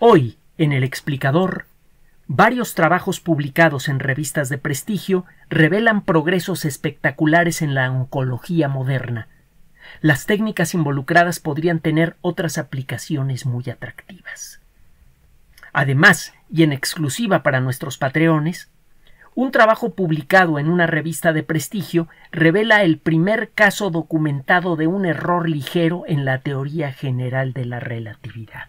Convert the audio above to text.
Hoy, en el explicador, varios trabajos publicados en revistas de prestigio revelan progresos espectaculares en la oncología moderna. Las técnicas involucradas podrían tener otras aplicaciones muy atractivas. Además, y en exclusiva para nuestros patreones, un trabajo publicado en una revista de prestigio revela el primer caso documentado de un error ligero en la teoría general de la relatividad.